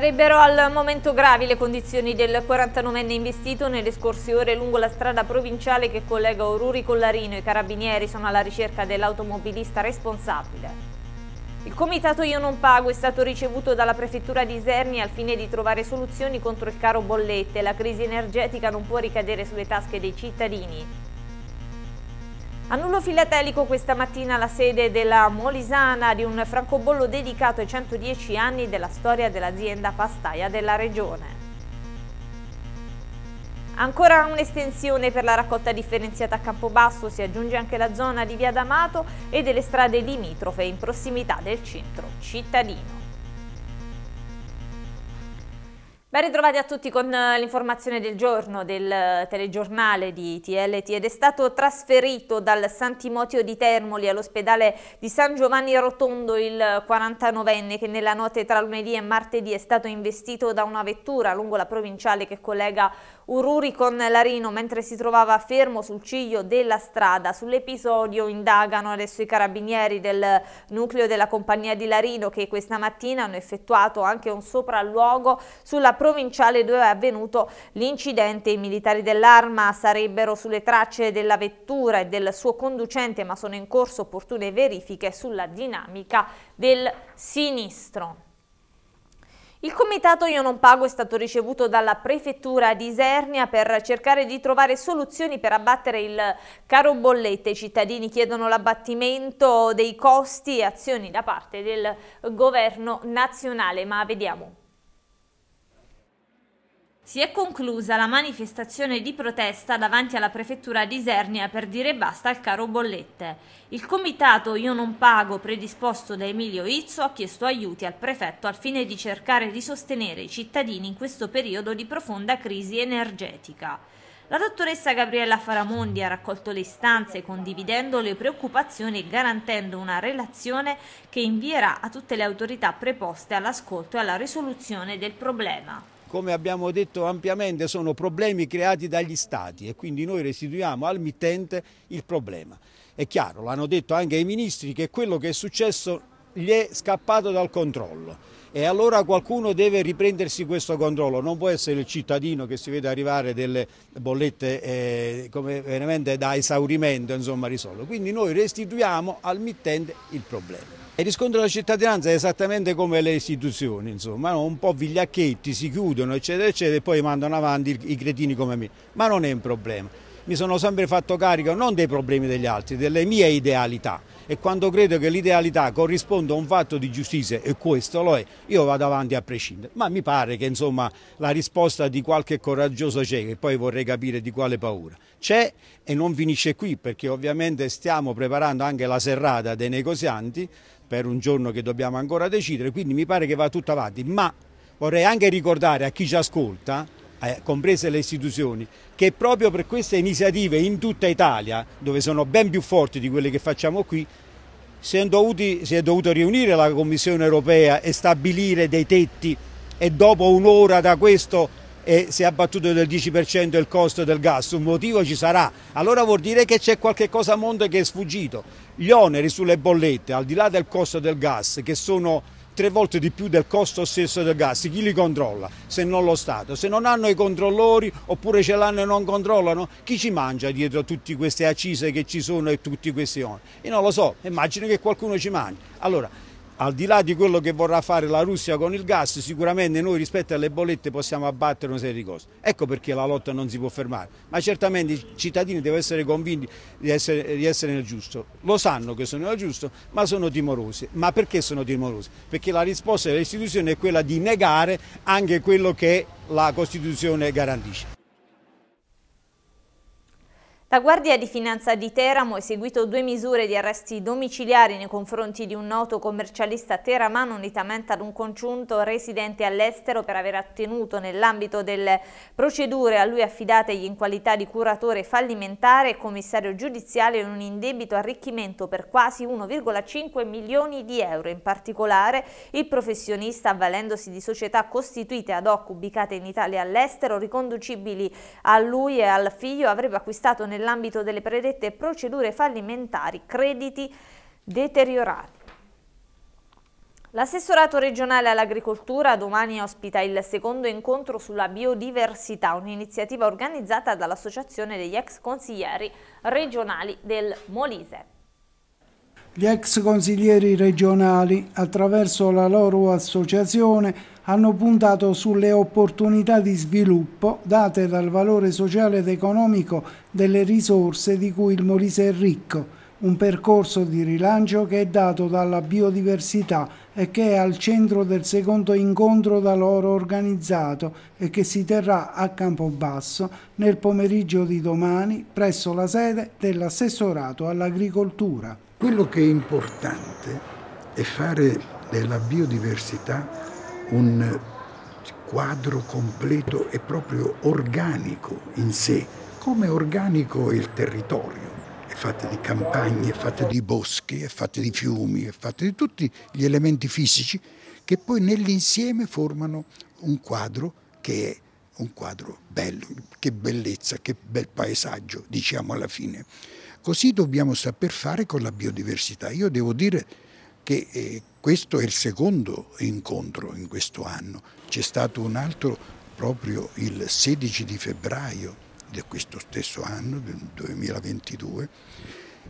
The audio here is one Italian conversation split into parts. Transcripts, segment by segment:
Sarebbero al momento gravi le condizioni del 49enne investito nelle scorse ore lungo la strada provinciale che collega Oruri con Larino. I carabinieri sono alla ricerca dell'automobilista responsabile. Il comitato Io non pago è stato ricevuto dalla prefettura di Isernia al fine di trovare soluzioni contro il caro bollette. La crisi energetica non può ricadere sulle tasche dei cittadini. Annullo filatelico questa mattina la sede della Molisana di un francobollo dedicato ai 110 anni della storia dell'azienda pastaia della regione. Ancora un'estensione per la raccolta differenziata a Campobasso, si aggiunge anche la zona di Via D'Amato e delle strade limitrofe in prossimità del centro cittadino. Ben ritrovati a tutti con eh, l'informazione del giorno del eh, telegiornale di TLT ed è stato trasferito dal San Timotio di Termoli all'ospedale di San Giovanni Rotondo il 49enne che nella notte tra lunedì e martedì è stato investito da una vettura lungo la provinciale che collega Ururi con Larino mentre si trovava fermo sul ciglio della strada. Sull'episodio indagano adesso i carabinieri del nucleo della compagnia di Larino che questa mattina hanno effettuato anche un sopralluogo sulla provinciale provinciale dove è avvenuto l'incidente. I militari dell'arma sarebbero sulle tracce della vettura e del suo conducente ma sono in corso opportune verifiche sulla dinamica del sinistro. Il comitato Io non pago è stato ricevuto dalla prefettura di Isernia per cercare di trovare soluzioni per abbattere il caro bollette. I cittadini chiedono l'abbattimento dei costi e azioni da parte del governo nazionale, ma vediamo si è conclusa la manifestazione di protesta davanti alla prefettura di Isernia per dire basta al caro bollette. Il comitato Io non pago predisposto da Emilio Izzo ha chiesto aiuti al prefetto al fine di cercare di sostenere i cittadini in questo periodo di profonda crisi energetica. La dottoressa Gabriella Faramondi ha raccolto le istanze condividendo le preoccupazioni e garantendo una relazione che invierà a tutte le autorità preposte all'ascolto e alla risoluzione del problema come abbiamo detto ampiamente, sono problemi creati dagli Stati e quindi noi restituiamo al mittente il problema. È chiaro, l'hanno detto anche i ministri, che quello che è successo gli è scappato dal controllo e allora qualcuno deve riprendersi questo controllo, non può essere il cittadino che si vede arrivare delle bollette eh, come veramente da esaurimento insomma, risolto. Quindi noi restituiamo al mittente il problema. E riscontro la cittadinanza è esattamente come le istituzioni, insomma, un po' vigliacchetti, si chiudono eccetera eccetera e poi mandano avanti i cretini come me, ma non è un problema. Mi sono sempre fatto carico non dei problemi degli altri, delle mie idealità e quando credo che l'idealità corrisponda a un fatto di giustizia, e questo lo è, io vado avanti a prescindere. Ma mi pare che insomma, la risposta di qualche coraggioso c'è, che poi vorrei capire di quale paura. C'è e non finisce qui, perché ovviamente stiamo preparando anche la serrata dei negozianti per un giorno che dobbiamo ancora decidere, quindi mi pare che va tutto avanti. Ma vorrei anche ricordare a chi ci ascolta eh, comprese le istituzioni, che proprio per queste iniziative in tutta Italia, dove sono ben più forti di quelle che facciamo qui, si è, dovuti, si è dovuto riunire la Commissione europea e stabilire dei tetti e dopo un'ora da questo e eh, si è abbattuto del 10% il costo del gas, un motivo ci sarà, allora vuol dire che c'è qualche cosa a monte che è sfuggito. Gli oneri sulle bollette, al di là del costo del gas, che sono tre volte di più del costo stesso del gas. Chi li controlla se non lo Stato? Se non hanno i controllori oppure ce l'hanno e non controllano, chi ci mangia dietro tutte queste accise che ci sono e tutti questi oneri? Io non lo so, immagino che qualcuno ci mangi. Allora, al di là di quello che vorrà fare la Russia con il gas, sicuramente noi rispetto alle bollette possiamo abbattere una serie di cose. Ecco perché la lotta non si può fermare, ma certamente i cittadini devono essere convinti di essere, di essere nel giusto. Lo sanno che sono nel giusto, ma sono timorosi. Ma perché sono timorosi? Perché la risposta delle istituzioni è quella di negare anche quello che la Costituzione garantisce. La Guardia di Finanza di Teramo ha eseguito due misure di arresti domiciliari nei confronti di un noto commercialista teramano unitamente ad un congiunto residente all'estero per aver ottenuto nell'ambito delle procedure a lui affidate in qualità di curatore fallimentare e commissario giudiziale un indebito arricchimento per quasi 1,5 milioni di euro. In particolare il professionista avvalendosi di società costituite ad hoc ubicate in Italia e all'estero riconducibili a lui e al figlio avrebbe acquistato nel nell'ambito delle predette procedure fallimentari crediti deteriorati. L'assessorato regionale all'agricoltura domani ospita il secondo incontro sulla biodiversità, un'iniziativa organizzata dall'Associazione degli ex consiglieri regionali del Molise. Gli ex consiglieri regionali, attraverso la loro associazione, hanno puntato sulle opportunità di sviluppo date dal valore sociale ed economico delle risorse di cui il Molise è ricco, un percorso di rilancio che è dato dalla biodiversità e che è al centro del secondo incontro da loro organizzato e che si terrà a Campobasso nel pomeriggio di domani presso la sede dell'assessorato all'agricoltura. Quello che è importante è fare della biodiversità un quadro completo e proprio organico in sé, come organico è il territorio, è fatto di campagne, è fatto di boschi, è fatto di fiumi, è fatto di tutti gli elementi fisici che poi nell'insieme formano un quadro che è un quadro bello, che bellezza, che bel paesaggio, diciamo alla fine. Così dobbiamo saper fare con la biodiversità. Io devo dire che eh, questo è il secondo incontro in questo anno. C'è stato un altro proprio il 16 di febbraio di questo stesso anno, del 2022,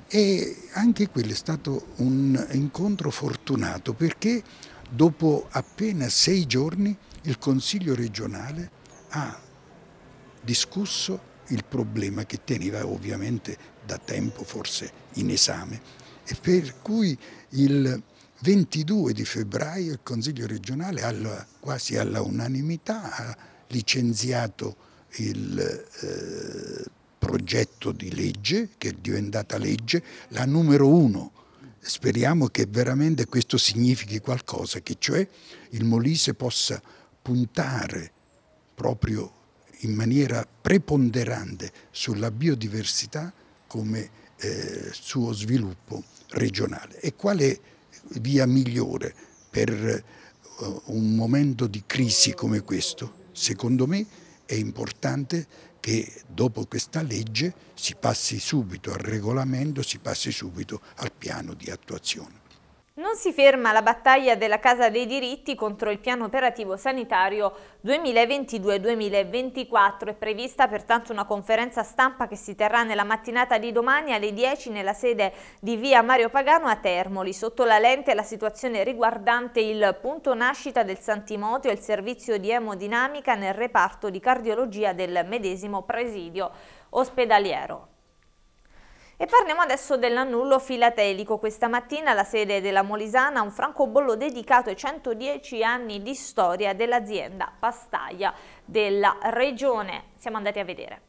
e anche quello è stato un incontro fortunato perché dopo appena sei giorni il Consiglio regionale ha discusso il problema che teneva ovviamente da tempo forse in esame e per cui il 22 di febbraio il Consiglio regionale alla, quasi all'unanimità ha licenziato il eh, progetto di legge che è diventata legge, la numero uno. Speriamo che veramente questo significhi qualcosa, che cioè il Molise possa puntare proprio in maniera preponderante sulla biodiversità come eh, suo sviluppo regionale. E quale via migliore per eh, un momento di crisi come questo? Secondo me è importante che dopo questa legge si passi subito al regolamento, si passi subito al piano di attuazione. Non si ferma la battaglia della Casa dei diritti contro il piano operativo sanitario 2022-2024. È prevista pertanto una conferenza stampa che si terrà nella mattinata di domani alle 10 nella sede di via Mario Pagano a Termoli. Sotto la lente la situazione riguardante il punto nascita del Santimoto e il servizio di emodinamica nel reparto di cardiologia del medesimo presidio ospedaliero. E parliamo adesso dell'annullo filatelico. Questa mattina la sede della Molisana ha un francobollo dedicato ai 110 anni di storia dell'azienda Pastaia della regione. Siamo andati a vedere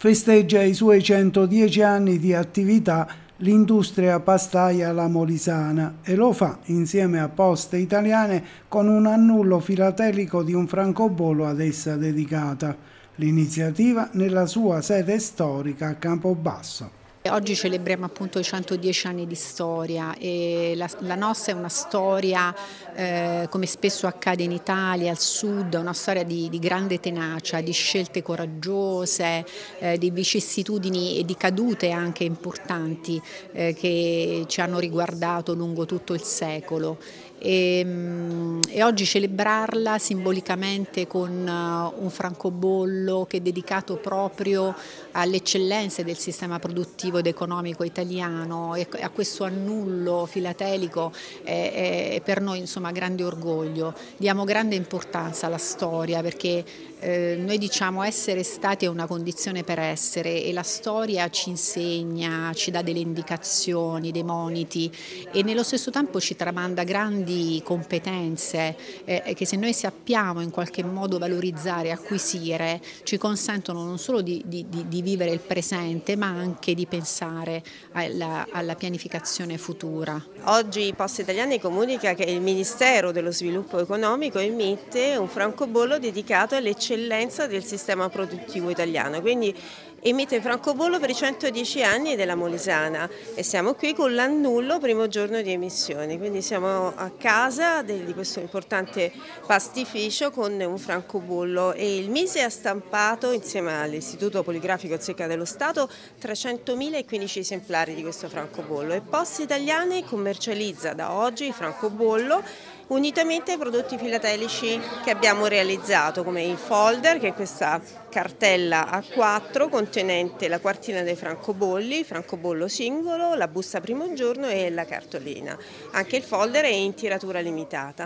festeggia i suoi 110 anni di attività l'industria pastaia la Molisana e lo fa insieme a Poste Italiane con un annullo filatelico di un francobollo ad essa dedicata l'iniziativa nella sua sede storica a Campobasso. Oggi celebriamo appunto i 110 anni di storia e la, la nostra è una storia, eh, come spesso accade in Italia, al sud, una storia di, di grande tenacia, di scelte coraggiose, eh, di vicissitudini e di cadute anche importanti eh, che ci hanno riguardato lungo tutto il secolo e, mm, e, oggi celebrarla simbolicamente con uh, un francobollo che è dedicato proprio alle eccellenze del sistema produttivo ed economico italiano e a questo annullo filatelico è, è per noi insomma grande orgoglio. Diamo grande importanza alla storia perché eh, noi diciamo essere stati è una condizione per essere e la storia ci insegna, ci dà delle indicazioni, dei moniti e nello stesso tempo ci tramanda grandi competenze eh, che se noi sappiamo in qualche modo valorizzare, acquisire, ci consentono non solo di, di, di vivere il presente ma anche di pensare alla, alla pianificazione futura. Oggi Poste Italiane comunica che il Ministero dello Sviluppo Economico emette un francobollo dedicato alle città un'eccellenza del sistema produttivo italiano, quindi emette francobollo per i 110 anni della Molisana e siamo qui con l'annullo primo giorno di emissione. quindi siamo a casa di questo importante pastificio con un francobollo e il Mise ha stampato insieme all'Istituto Poligrafico Zecca dello Stato 300.000 e 300.015 esemplari di questo francobollo e Poste Italiane commercializza da oggi il francobollo unitamente ai prodotti filatelici che abbiamo realizzato come il folder che è questa cartella A4 contenente la quartina dei francobolli, francobollo singolo, la busta primo giorno e la cartolina. Anche il folder è in tiratura limitata.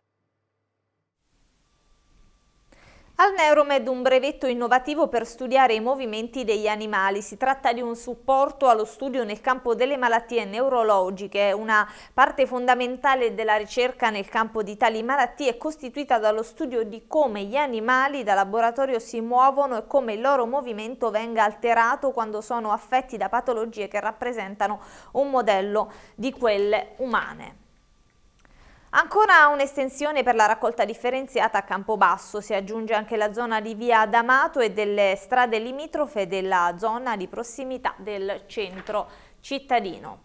Al Neuromed un brevetto innovativo per studiare i movimenti degli animali. Si tratta di un supporto allo studio nel campo delle malattie neurologiche. Una parte fondamentale della ricerca nel campo di tali malattie è costituita dallo studio di come gli animali da laboratorio si muovono e come il loro movimento venga alterato quando sono affetti da patologie che rappresentano un modello di quelle umane. Ancora un'estensione per la raccolta differenziata a Campobasso, si aggiunge anche la zona di via D'Amato e delle strade limitrofe della zona di prossimità del centro cittadino.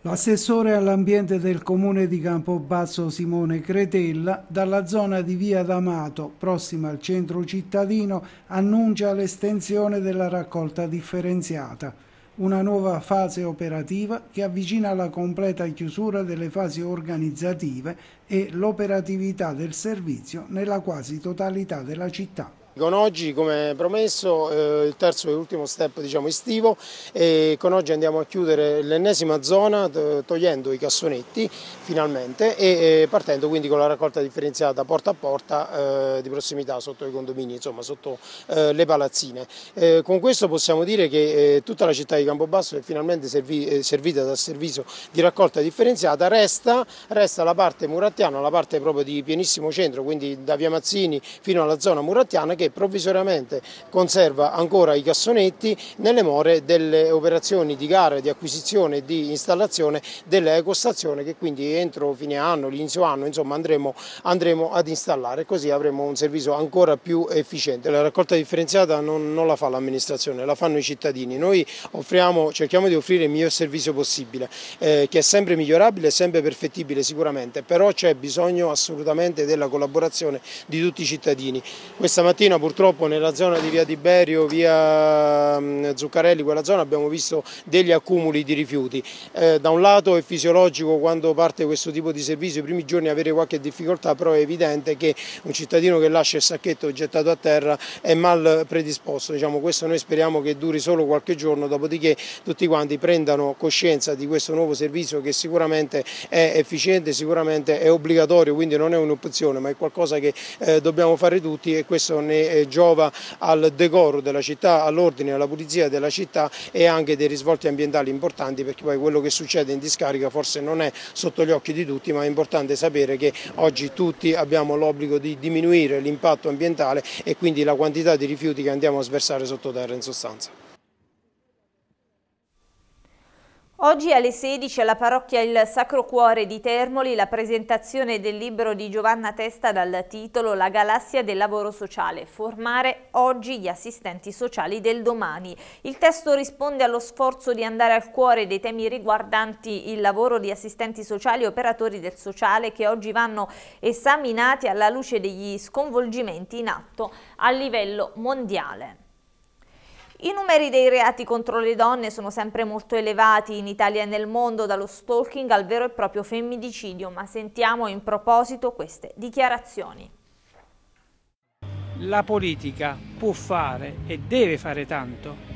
L'assessore all'ambiente del comune di Campobasso Simone Cretella, dalla zona di via D'Amato, prossima al centro cittadino, annuncia l'estensione della raccolta differenziata una nuova fase operativa che avvicina la completa chiusura delle fasi organizzative e l'operatività del servizio nella quasi totalità della città. Con oggi, come promesso, eh, il terzo e ultimo step diciamo, estivo e con oggi andiamo a chiudere l'ennesima zona eh, togliendo i cassonetti finalmente e eh, partendo quindi con la raccolta differenziata porta a porta eh, di prossimità sotto i condomini, insomma sotto eh, le palazzine. Eh, con questo possiamo dire che tutta la città di Campobasso è finalmente servi servita dal servizio di raccolta differenziata, resta, resta la parte murattiana, la parte proprio di pienissimo centro, quindi da Via Mazzini fino alla zona murattiana che provvisoriamente conserva ancora i cassonetti nelle more delle operazioni di gara, di acquisizione e di installazione dell'ecostazione che quindi entro fine anno, l'inizio anno insomma, andremo, andremo, ad installare, così avremo un servizio ancora più efficiente. La raccolta differenziata non, non la fa l'amministrazione, la fanno i cittadini, noi offriamo, cerchiamo di offrire il miglior servizio possibile, eh, che è sempre migliorabile, sempre perfettibile sicuramente, però c'è bisogno assolutamente della collaborazione di tutti i cittadini. Questa mattina mattina purtroppo nella zona di via Tiberio, via mm, Zuccarelli, quella zona abbiamo visto degli accumuli di rifiuti. Eh, da un lato è fisiologico quando parte questo tipo di servizio i primi giorni avere qualche difficoltà, però è evidente che un cittadino che lascia il sacchetto gettato a terra è mal predisposto. Diciamo, questo noi speriamo che duri solo qualche giorno, dopodiché tutti quanti prendano coscienza di questo nuovo servizio che sicuramente è efficiente, sicuramente è obbligatorio, quindi non è un'opzione, ma è qualcosa che eh, dobbiamo fare tutti e questo ne come giova al decoro della città, all'ordine, alla pulizia della città e anche dei risvolti ambientali importanti perché poi quello che succede in discarica forse non è sotto gli occhi di tutti ma è importante sapere che oggi tutti abbiamo l'obbligo di diminuire l'impatto ambientale e quindi la quantità di rifiuti che andiamo a sversare sottoterra in sostanza. Oggi alle 16 alla parrocchia Il Sacro Cuore di Termoli la presentazione del libro di Giovanna Testa dal titolo La galassia del lavoro sociale, formare oggi gli assistenti sociali del domani. Il testo risponde allo sforzo di andare al cuore dei temi riguardanti il lavoro di assistenti sociali e operatori del sociale che oggi vanno esaminati alla luce degli sconvolgimenti in atto a livello mondiale. I numeri dei reati contro le donne sono sempre molto elevati in Italia e nel mondo, dallo stalking al vero e proprio femminicidio, ma sentiamo in proposito queste dichiarazioni. La politica può fare e deve fare tanto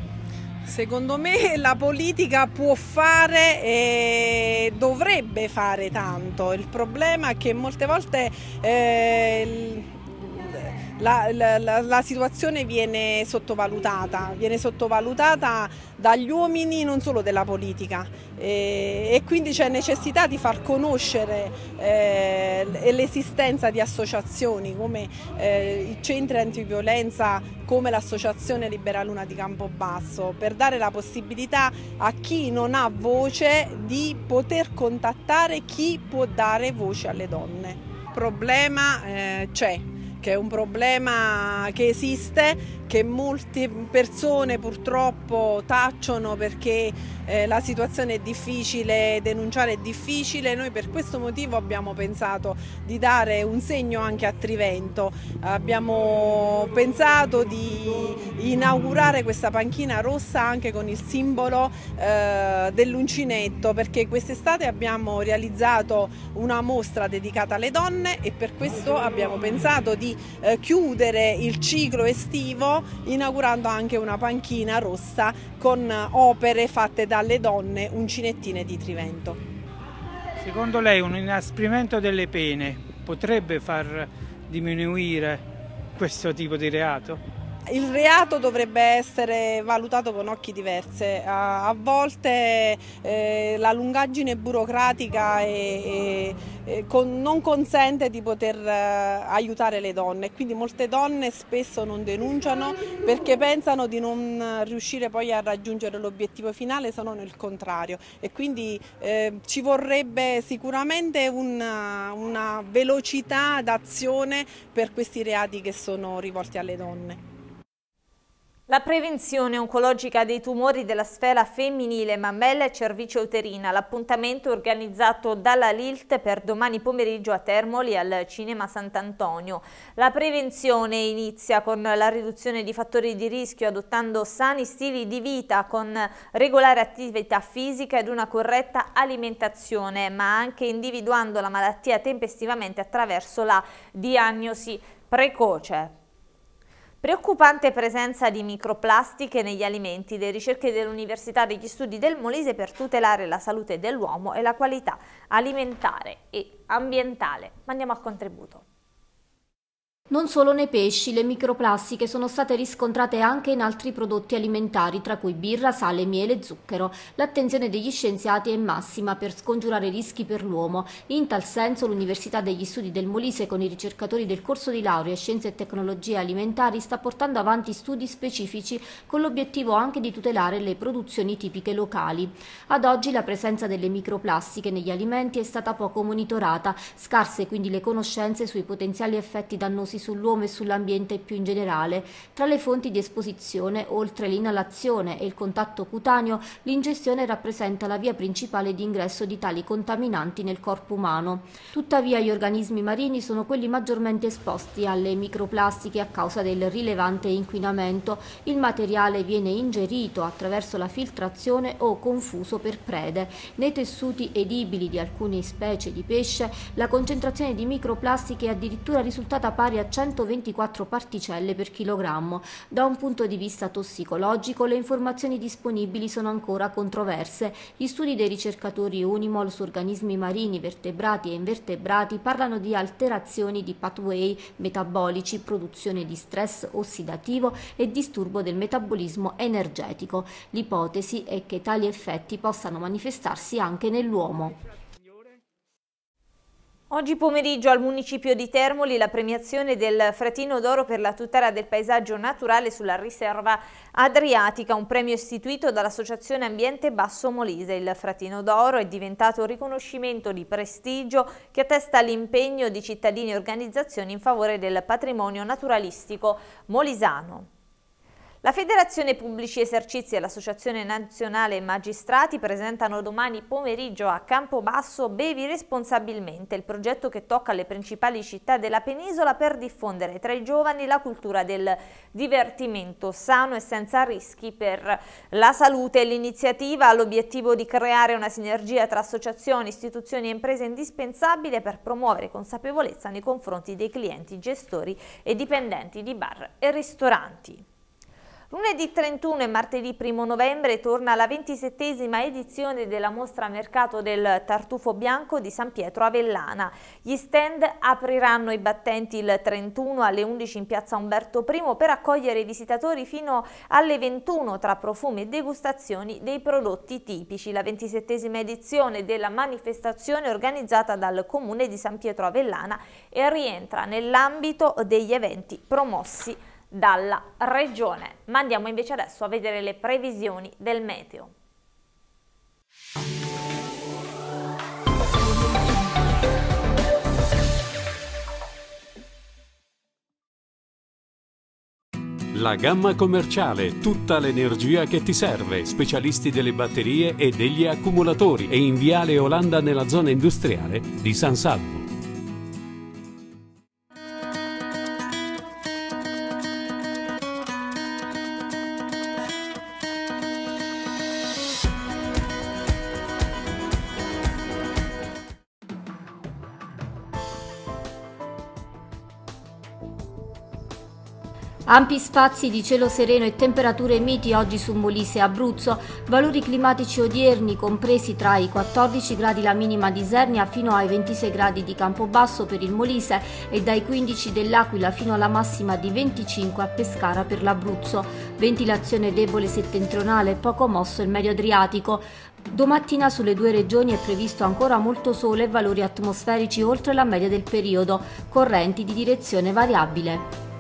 Secondo me la politica può fare e dovrebbe fare tanto, il problema è che molte volte eh, la, la, la, la, situazione viene sottovalutata, viene sottovalutata dagli uomini non solo della politica e, e quindi c'è necessità di far conoscere eh, l'esistenza di associazioni come eh, i centri antiviolenza, come l'Associazione Libera Luna di Campobasso, per dare la possibilità a chi non ha voce di poter contattare chi può dare voce alle donne. Il problema eh, c'è, che è un problema che esiste che molte persone purtroppo tacciono perché eh, la situazione è difficile, denunciare è difficile. Noi per questo motivo abbiamo pensato di dare un segno anche a Trivento. Abbiamo pensato di inaugurare questa panchina rossa anche con il simbolo eh, dell'uncinetto perché quest'estate abbiamo realizzato una mostra dedicata alle donne e per questo abbiamo pensato di eh, chiudere il ciclo estivo inaugurando anche una panchina rossa con opere fatte dalle donne uncinettine di Trivento. Secondo lei un inasprimento delle pene potrebbe far diminuire questo tipo di reato? il reato dovrebbe essere valutato con occhi diversi, a, volte eh, la lungaggine burocratica non consente di poter eh, aiutare le donne, quindi molte donne spesso non denunciano perché pensano di non riuscire poi a raggiungere l'obiettivo finale se non il contrario e quindi eh, ci vorrebbe sicuramente una, una velocità d'azione per questi reati che sono rivolti alle donne. La prevenzione oncologica dei tumori della sfera femminile, mammella e cervice uterina, l'appuntamento organizzato dalla Lilt per domani pomeriggio a Termoli al Cinema Sant'Antonio. La prevenzione inizia con la riduzione di fattori di rischio adottando sani stili di vita con regolare attività fisica ed una corretta alimentazione, ma anche individuando la malattia tempestivamente attraverso la diagnosi precoce. Preoccupante presenza di microplastiche negli alimenti, le ricerche dell'Università degli Studi del Molise per tutelare la salute dell'uomo e la qualità alimentare e ambientale. Ma andiamo al contributo. Non solo nei pesci, le microplastiche sono state riscontrate anche in altri prodotti alimentari, tra cui birra, sale, miele e zucchero. L'attenzione degli scienziati è massima per scongiurare rischi per l'uomo. In tal senso l'Università degli Studi del Molise con i ricercatori del corso di laurea Scienze e Tecnologie Alimentari sta portando avanti studi specifici con l'obiettivo anche di tutelare le produzioni tipiche locali. Ad oggi la presenza delle microplastiche negli alimenti è stata poco monitorata, scarse quindi le conoscenze sui potenziali effetti dannosi sull'uomo e sull'ambiente più in generale. Tra le fonti di esposizione, oltre l'inalazione e il contatto cutaneo, l'ingestione rappresenta la via principale di ingresso di tali contaminanti nel corpo umano. Tuttavia gli organismi marini sono quelli maggiormente esposti alle microplastiche a causa del rilevante inquinamento. Il materiale viene ingerito attraverso la filtrazione o confuso per prede. Nei tessuti edibili di alcune specie di pesce la concentrazione di microplastiche è addirittura risultata pari a a 124 particelle per chilogrammo. Da un punto di vista tossicologico le informazioni disponibili sono ancora controverse. Gli studi dei ricercatori Unimol su organismi marini, vertebrati e invertebrati parlano di alterazioni di pathway metabolici, produzione di stress ossidativo e disturbo del metabolismo energetico. L'ipotesi è che tali effetti possano manifestarsi anche nell'uomo. Oggi pomeriggio al municipio di Termoli la premiazione del Fratino d'Oro per la tutela del paesaggio naturale sulla riserva adriatica, un premio istituito dall'Associazione Ambiente Basso Molise. Il Fratino d'Oro è diventato un riconoscimento di prestigio che attesta l'impegno di cittadini e organizzazioni in favore del patrimonio naturalistico molisano. La Federazione Pubblici Esercizi e l'Associazione Nazionale Magistrati presentano domani pomeriggio a Campobasso Bevi responsabilmente il progetto che tocca le principali città della penisola per diffondere tra i giovani la cultura del divertimento sano e senza rischi per la salute. L'iniziativa ha l'obiettivo di creare una sinergia tra associazioni, istituzioni e imprese indispensabile per promuovere consapevolezza nei confronti dei clienti, gestori e dipendenti di bar e ristoranti. Lunedì 31 e martedì 1 novembre torna la 27esima edizione della mostra mercato del tartufo bianco di San Pietro Avellana. Gli stand apriranno i battenti il 31 alle 11 in piazza Umberto I per accogliere i visitatori fino alle 21 tra profumi e degustazioni dei prodotti tipici. La 27esima edizione della manifestazione organizzata dal comune di San Pietro Avellana e rientra nell'ambito degli eventi promossi dalla regione. Ma andiamo invece adesso a vedere le previsioni del meteo. La gamma commerciale, tutta l'energia che ti serve, specialisti delle batterie e degli accumulatori e in Viale Olanda nella zona industriale di San Salvo. Ampi spazi di cielo sereno e temperature miti oggi su Molise e Abruzzo, valori climatici odierni compresi tra i 14 gradi la minima di Isernia fino ai 26 gradi di Campobasso per il Molise e dai 15 dell'Aquila fino alla massima di 25 a Pescara per l'Abruzzo. Ventilazione debole settentrionale, poco mosso il medio Adriatico. Domattina sulle due regioni è previsto ancora molto sole e valori atmosferici oltre la media del periodo, correnti di direzione variabile.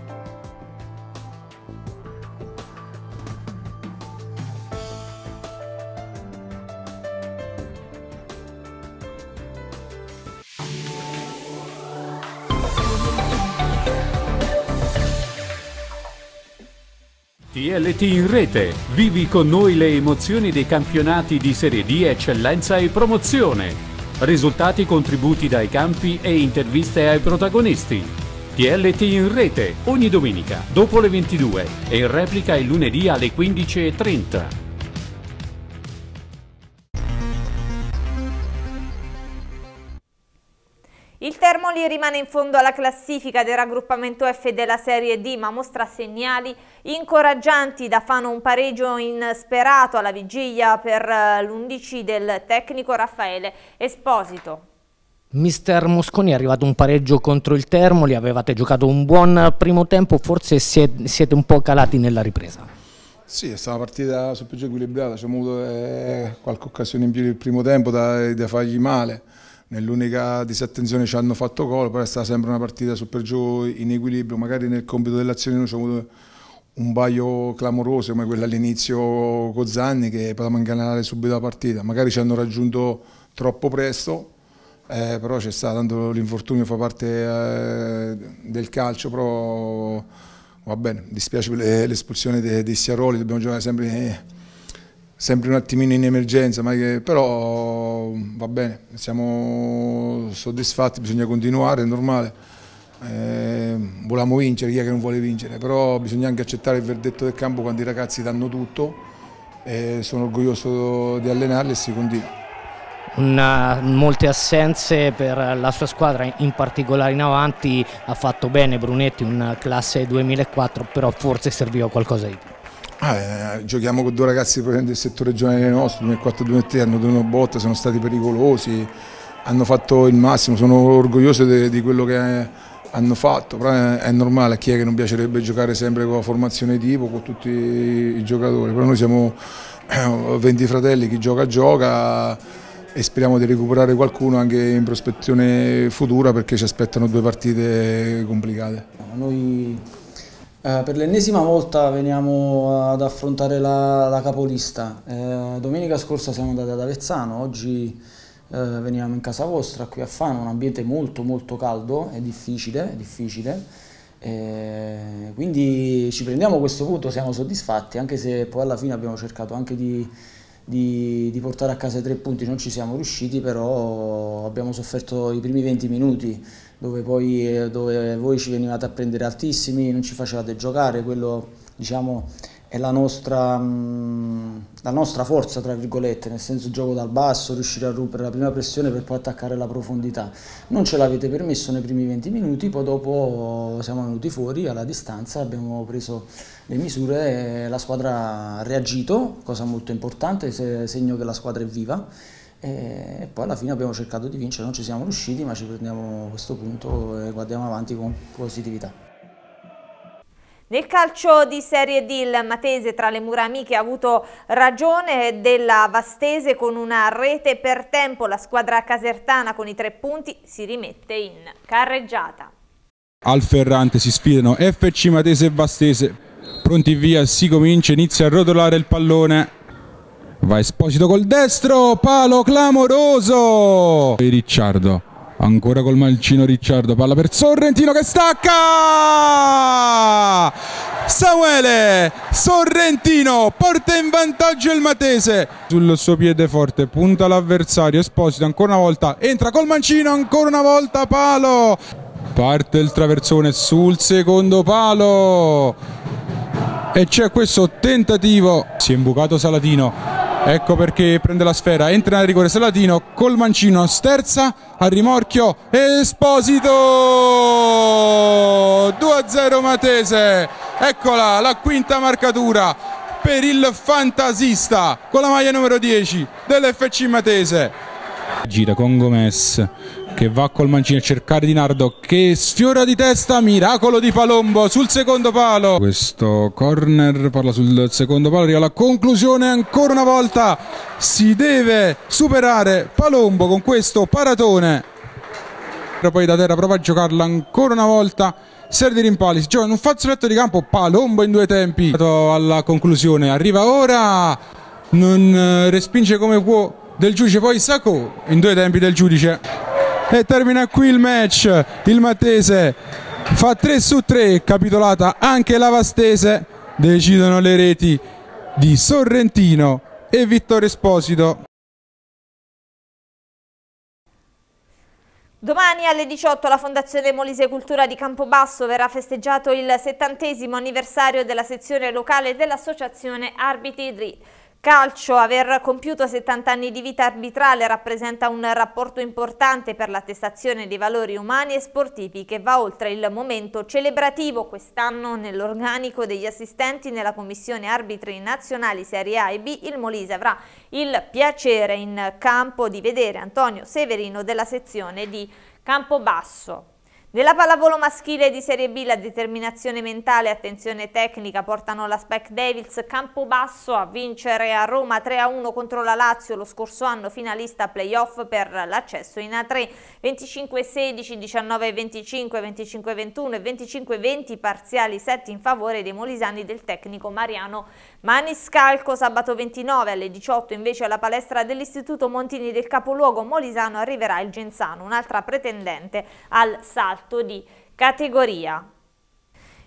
CLT in rete. Vivi con noi le emozioni dei campionati di Serie D, eccellenza e promozione. Risultati, contributi dai campi e interviste ai protagonisti. TLT in rete ogni domenica dopo le 22 e in replica il lunedì alle 15.30. Napoli rimane in fondo alla classifica del raggruppamento F della Serie D ma mostra segnali incoraggianti da Fano un pareggio insperato alla vigilia per eh, l'11 del tecnico Raffaele Esposito. Mister Mosconi è arrivato un pareggio contro il Termoli, avevate giocato un buon primo tempo, forse siete un po' calati nella ripresa. Sì, è stata una partita sempre più equilibrata, abbiamo avuto eh, qualche occasione in più nel primo tempo da, da fargli male nell'unica disattenzione ci hanno fatto gol, però è stata sempre una partita su per giù in equilibrio, magari nel compito dell'azione non abbiamo avuto un baio clamoroso come quello all'inizio con Zanni che potevamo ingannare subito la partita, magari ci hanno raggiunto troppo presto, eh, però c'è stato, tanto l'infortunio fa parte eh, del calcio, però va bene, dispiace per l'espulsione di, di Siaroli, dobbiamo giocare sempre... Eh, sempre un attimino in emergenza, che, però va bene, siamo soddisfatti, bisogna continuare, è normale. Eh, volevamo vincere, chi è che non vuole vincere, però bisogna anche accettare il verdetto del campo quando i ragazzi danno tutto e sono orgoglioso di allenarli e si continua. Una, eh, molte assenze per la sua squadra, in particolare in avanti ha fatto bene Brunetti, un classe 2004, però forse serviva qualcosa di più. Ah, eh, giochiamo con due ragazzi del settore giovanile nostro, 2004-2003, hanno dato una botta, sono stati pericolosi, hanno fatto il massimo, sono orgoglioso di, di quello che hanno fatto, però è, eh, è normale a chi è che non piacerebbe giocare sempre con la formazione tipo, con tutti i giocatori, però noi siamo 20 eh, fratelli, chi gioca gioca e speriamo di recuperare qualcuno anche in prospezione futura perché ci aspettano due partite complicate. Noi eh, per l'ennesima volta veniamo ad affrontare la, la capolista. Eh, domenica scorsa siamo andati ad Avezzano, oggi eh, veniamo in casa vostra qui a Fano, un ambiente molto molto caldo, è difficile, è difficile. Eh, quindi ci prendiamo questo punto, siamo soddisfatti, anche se poi alla fine abbiamo cercato anche di di, di, portare a casa i tre punti non ci siamo riusciti, però abbiamo sofferto i primi 20 minuti dove poi eh, dove voi ci venivate a prendere altissimi, non ci facevate giocare, quello diciamo è la nostra, mm, la nostra, forza, tra virgolette, nel senso gioco dal basso, riuscire a rompere la prima pressione per poi attaccare la profondità. Non ce l'avete permesso nei primi 20 minuti, poi dopo siamo venuti fuori alla distanza, abbiamo preso le misure, la squadra ha reagito, cosa molto importante, segno che la squadra è viva. E poi alla fine abbiamo cercato di vincere, non ci siamo riusciti, ma ci prendiamo questo punto e guardiamo avanti con positività. Nel calcio di Serie D il Matese tra le mura amiche ha avuto ragione della Vastese con una rete per tempo. La squadra casertana con i tre punti si rimette in carreggiata. Al Ferrante si sfidano FC Matese e Vastese. Pronti via, si comincia, inizia a rotolare il pallone. Va Esposito col destro, palo clamoroso. E Ricciardo ancora col mancino Ricciardo palla per Sorrentino che stacca Samuele Sorrentino porta in vantaggio il Matese sul suo piede forte punta l'avversario Esposito ancora una volta entra col mancino ancora una volta palo parte il traversone sul secondo palo e c'è questo tentativo si è imbucato Saladino, Ecco perché prende la sfera, entra nel rigore Saladino col mancino, sterza a rimorchio Esposito 2-0 Matese. Eccola la quinta marcatura per il fantasista con la maglia numero 10 dell'FC Matese. Gira con Gomez che va col mancino a cercare Di Nardo che sfiora di testa, miracolo di Palombo sul secondo palo. Questo corner parla sul secondo palo, arriva la conclusione ancora una volta. Si deve superare Palombo con questo paratone. Poi da terra prova a giocarla ancora una volta. serie di rimpali, si gioca in un fazzoletto di campo, Palombo in due tempi. Alla conclusione arriva ora, non eh, respinge come può del giudice, poi Sacco in due tempi del giudice e termina qui il match il Mattese fa 3 su 3 capitolata anche la Vastese decidono le reti di Sorrentino e Vittorio Esposito Domani alle 18 alla Fondazione Molise Cultura di Campobasso verrà festeggiato il settantesimo anniversario della sezione locale dell'associazione Arbitri Calcio, aver compiuto 70 anni di vita arbitrale rappresenta un rapporto importante per l'attestazione dei valori umani e sportivi che va oltre il momento celebrativo. Quest'anno nell'organico degli assistenti nella Commissione Arbitri Nazionali Serie A e B il Molise avrà il piacere in campo di vedere Antonio Severino della sezione di Campobasso. Nella pallavolo maschile di Serie B la determinazione mentale e attenzione tecnica portano la Spec Devils Campobasso a vincere a Roma 3-1 contro la Lazio lo scorso anno finalista playoff per l'accesso in A3 25-16, 19-25, 25-21 e 25-20 parziali set in favore dei molisani del tecnico Mariano Maniscalco sabato 29 alle 18 invece alla palestra dell'Istituto Montini del capoluogo Molisano arriverà il Genzano un'altra pretendente al salto salto di categoria.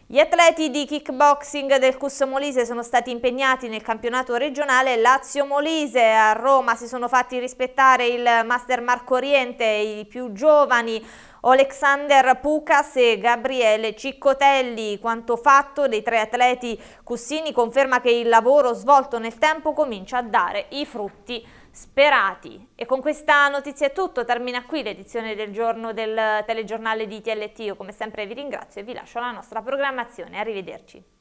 Gli atleti di kickboxing del Cusso Molise sono stati impegnati nel campionato regionale Lazio Molise. A Roma si sono fatti rispettare il Master Marco Oriente e i più giovani Alexander Pucas e Gabriele Ciccotelli. Quanto fatto dei tre atleti cussini conferma che il lavoro svolto nel tempo comincia a dare i frutti sperati. E con questa notizia è tutto, termina qui l'edizione del giorno del telegiornale di TLT. Io come sempre vi ringrazio e vi lascio alla nostra programmazione. Arrivederci.